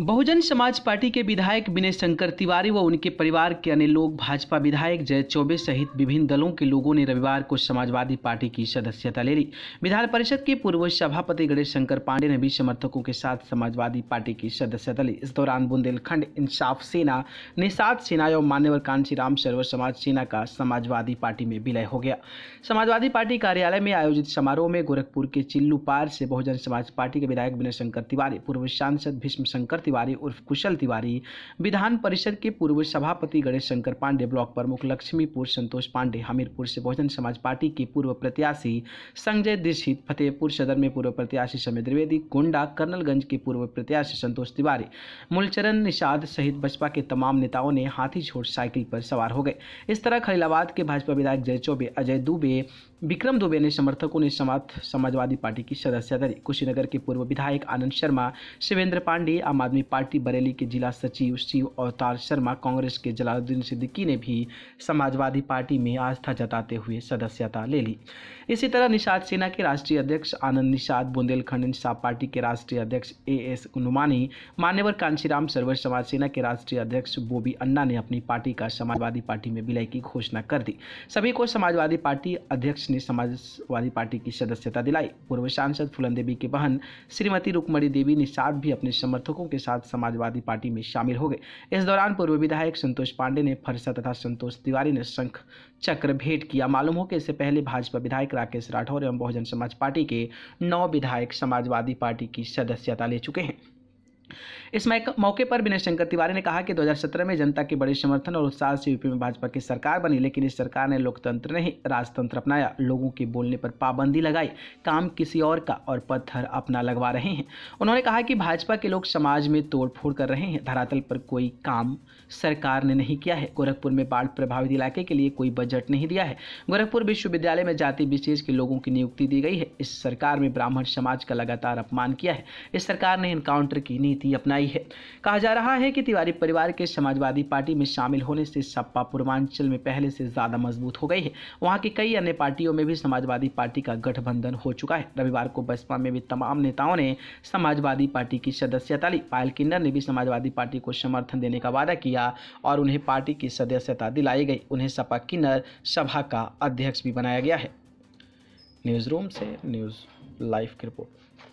बहुजन समाज पार्टी के विधायक विनय शंकर तिवारी व उनके परिवार के अन्य लोग भाजपा विधायक जय चौबे सहित विभिन्न दलों के लोगों ने रविवार को समाजवादी पार्टी की सदस्यता ले ली विधान परिषद के पूर्व सभापति गणेश शंकर पांडे ने भी समर्थकों के साथ समाजवादी पार्टी की सदस्यता ली इस दौरान बुंदेलखंड इंसाफ सेना निषाद सेना एवं मान्यवर कांशी राम सर्व समाज सेना का समाजवादी पार्टी में विलय हो गया समाजवादी पार्टी कार्यालय में आयोजित समारोह में गोरखपुर के चिल्लू पार से बहुजन समाज पार्टी के विधायक विनय शंकर तिवारी पूर्व सांसद भीष्म शंकर तिवारी उर्फ कुशल तिवारी विधान परिषद के पूर्व सभापति गणेश शंकर पांडे ब्लॉक प्रमुख लक्ष्मीपुर संतोष पांडे हमीरपुर से बहुजन समाज पार्टी के पूर्व प्रत्याशी संजय दीक्षित फतेहपुर सदर में पूर्व प्रत्याशी समय द्विवेदी गोंडा कर्नलगंज के पूर्व प्रत्याशी संतोष तिवारी मूलचरण निषाद सहित बसपा के तमाम नेताओं ने हाथी छोड़ साइकिल पर सवार हो गए इस तरह खलीलाबाद के भाजपा विधायक जय चौबे अजय दुबे विक्रम दुबे ने समर्थकों ने समाप्त समाजवादी पार्टी की सदस्यता दी कुशीनगर के पूर्व विधायक आनंद शर्मा शिवेंद्र पांडे आम आदमी पार्टी बरेली के जिला सचिव शिव अवतार शर्मा कांग्रेस के जलालुद्दीन सिद्दीकी ने भी समाजवादी पार्टी में आस्था जताते हुए सदस्यता ले ली इसी तरह निषाद सेना के राष्ट्रीय अध्यक्ष आनंद निषाद बुंदेलखंड इंसाफ पार्टी के राष्ट्रीय अध्यक्ष ए एस नुमानी मान्यवर कांशीराम सरवर समाज सेना के राष्ट्रीय अध्यक्ष बोबी अन्ना ने अपनी पार्टी का समाजवादी पार्टी में विलय की घोषणा कर दी सभी को समाजवादी पार्टी अध्यक्ष ने समाजवादी पार्टी की सदस्यता दिलाई पूर्व सांसद फुलन देवी की बहन श्रीमती रुकमणी देवी निषाद भी अपने समर्थकों के साथ समाजवादी पार्टी में शामिल हो गए इस दौरान पूर्व विधायक संतोष पांडे ने फरसा तथा संतोष तिवारी ने शंख चक्र भेंट किया मालूम हो कि इससे पहले भाजपा विधायक राकेश राठौर एवं बहुजन समाज पार्टी के नौ विधायक समाजवादी पार्टी की सदस्यता ले चुके हैं इस मौके पर विनय शंकर तिवारी ने कहा कि 2017 में जनता के बड़े समर्थन और उत्साह से यूपी में भाजपा की सरकार बनी लेकिन इस सरकार ने लोकतंत्र नहीं राजतंत्र अपनाया लोगों के बोलने पर पाबंदी लगाई काम किसी और का और पत्थर अपना लगवा रहे हैं उन्होंने कहा कि भाजपा के लोग समाज में तोड़फोड़ कर रहे हैं धरातल पर कोई काम सरकार ने नहीं किया है गोरखपुर में बाढ़ प्रभावित इलाके के लिए कोई बजट नहीं दिया है गोरखपुर विश्वविद्यालय में जाति विशेष के लोगों की नियुक्ति दी गई है इस सरकार में ब्राह्मण समाज का लगातार अपमान किया है इस सरकार ने इनकाउंटर की नीति रणनीति अपनाई है कहा जा रहा है कि तिवारी परिवार के समाजवादी पार्टी में शामिल होने से सपा पूर्वांचल में पहले से ज़्यादा मजबूत हो गई है वहाँ की कई अन्य पार्टियों में भी समाजवादी पार्टी का गठबंधन हो चुका है रविवार को बसपा में भी तमाम नेताओं ने समाजवादी पार्टी की सदस्यता ली पायल किन्नर ने भी समाजवादी पार्टी को समर्थन देने का वादा किया और उन्हें पार्टी की सदस्यता दिलाई गई उन्हें सपा किन्नर सभा का अध्यक्ष भी बनाया गया है न्यूज़ रूम से न्यूज़ लाइव की रिपोर्ट